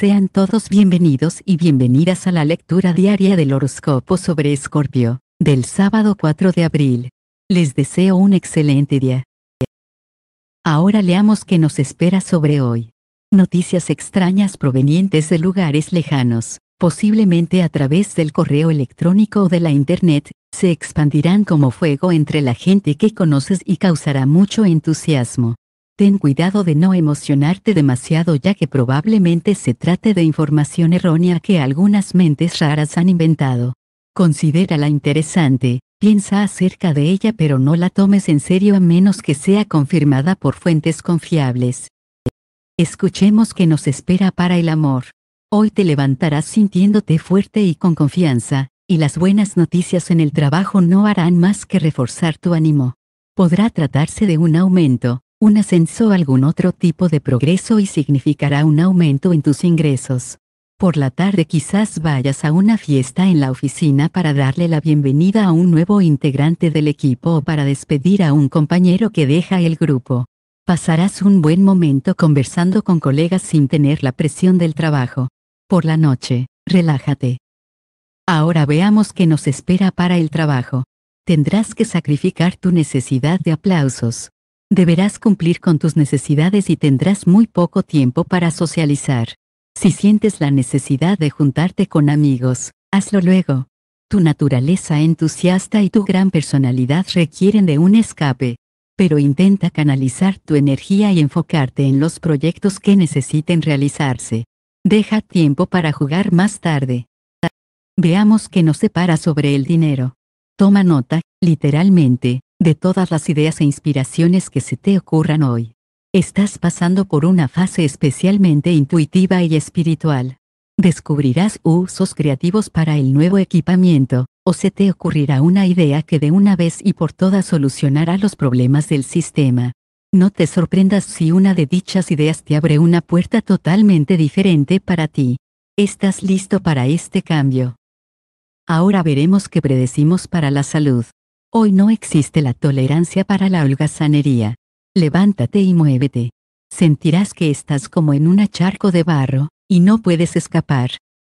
Sean todos bienvenidos y bienvenidas a la lectura diaria del horóscopo sobre Escorpio, del sábado 4 de abril. Les deseo un excelente día. Ahora leamos qué nos espera sobre hoy. Noticias extrañas provenientes de lugares lejanos, posiblemente a través del correo electrónico o de la Internet, se expandirán como fuego entre la gente que conoces y causará mucho entusiasmo. Ten cuidado de no emocionarte demasiado ya que probablemente se trate de información errónea que algunas mentes raras han inventado. Considérala interesante, piensa acerca de ella pero no la tomes en serio a menos que sea confirmada por fuentes confiables. Escuchemos que nos espera para el amor. Hoy te levantarás sintiéndote fuerte y con confianza, y las buenas noticias en el trabajo no harán más que reforzar tu ánimo. Podrá tratarse de un aumento, un ascenso o algún otro tipo de progreso y significará un aumento en tus ingresos. Por la tarde quizás vayas a una fiesta en la oficina para darle la bienvenida a un nuevo integrante del equipo o para despedir a un compañero que deja el grupo. Pasarás un buen momento conversando con colegas sin tener la presión del trabajo. Por la noche, relájate. Ahora veamos qué nos espera para el trabajo. Tendrás que sacrificar tu necesidad de aplausos, Deberás cumplir con tus necesidades y tendrás muy poco tiempo para socializar. Si sientes la necesidad de juntarte con amigos, hazlo luego. Tu naturaleza entusiasta y tu gran personalidad requieren de un escape, pero intenta canalizar tu energía y enfocarte en los proyectos que necesiten realizarse. Deja tiempo para jugar más tarde. Veamos no se para sobre el dinero. Toma nota, literalmente, de todas las ideas e inspiraciones que se te ocurran hoy. Estás pasando por una fase especialmente intuitiva y espiritual. Descubrirás usos creativos para el nuevo equipamiento, o se te ocurrirá una idea que de una vez y por todas solucionará los problemas del sistema. No te sorprendas si una de dichas ideas te abre una puerta totalmente diferente para ti. Estás listo para este cambio. Ahora veremos qué predecimos para la salud. Hoy no existe la tolerancia para la holgazanería. Levántate y muévete. Sentirás que estás como en un charco de barro, y no puedes escapar.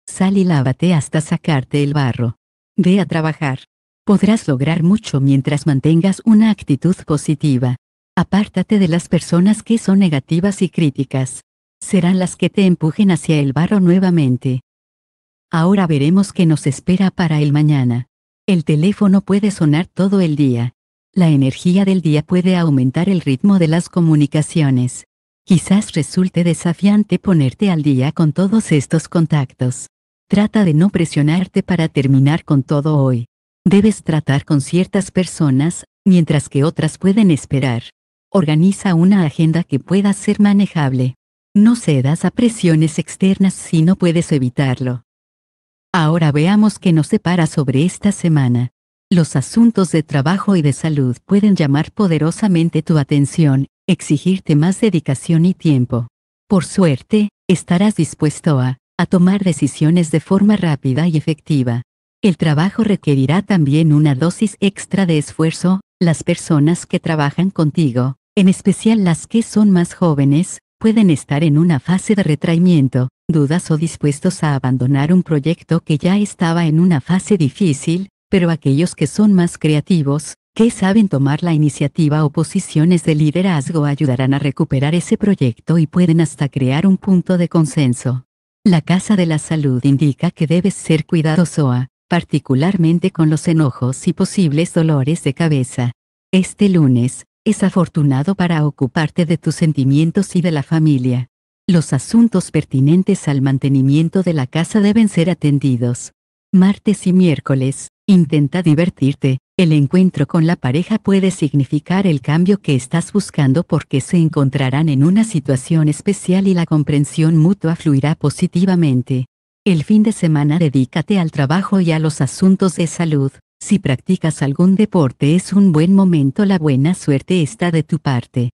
Sal y lávate hasta sacarte el barro. Ve a trabajar. Podrás lograr mucho mientras mantengas una actitud positiva. Apártate de las personas que son negativas y críticas. Serán las que te empujen hacia el barro nuevamente. Ahora veremos qué nos espera para el mañana. El teléfono puede sonar todo el día. La energía del día puede aumentar el ritmo de las comunicaciones. Quizás resulte desafiante ponerte al día con todos estos contactos. Trata de no presionarte para terminar con todo hoy. Debes tratar con ciertas personas, mientras que otras pueden esperar. Organiza una agenda que pueda ser manejable. No cedas a presiones externas si no puedes evitarlo. Ahora veamos qué nos separa sobre esta semana. Los asuntos de trabajo y de salud pueden llamar poderosamente tu atención, exigirte más dedicación y tiempo. Por suerte, estarás dispuesto a, a tomar decisiones de forma rápida y efectiva. El trabajo requerirá también una dosis extra de esfuerzo, las personas que trabajan contigo, en especial las que son más jóvenes, pueden estar en una fase de retraimiento, dudas o dispuestos a abandonar un proyecto que ya estaba en una fase difícil, pero aquellos que son más creativos, que saben tomar la iniciativa o posiciones de liderazgo ayudarán a recuperar ese proyecto y pueden hasta crear un punto de consenso. La Casa de la Salud indica que debes ser cuidadoso ah, particularmente con los enojos y posibles dolores de cabeza. Este lunes, es afortunado para ocuparte de tus sentimientos y de la familia. Los asuntos pertinentes al mantenimiento de la casa deben ser atendidos. Martes y miércoles, intenta divertirte. El encuentro con la pareja puede significar el cambio que estás buscando porque se encontrarán en una situación especial y la comprensión mutua fluirá positivamente. El fin de semana dedícate al trabajo y a los asuntos de salud. Si practicas algún deporte es un buen momento, la buena suerte está de tu parte.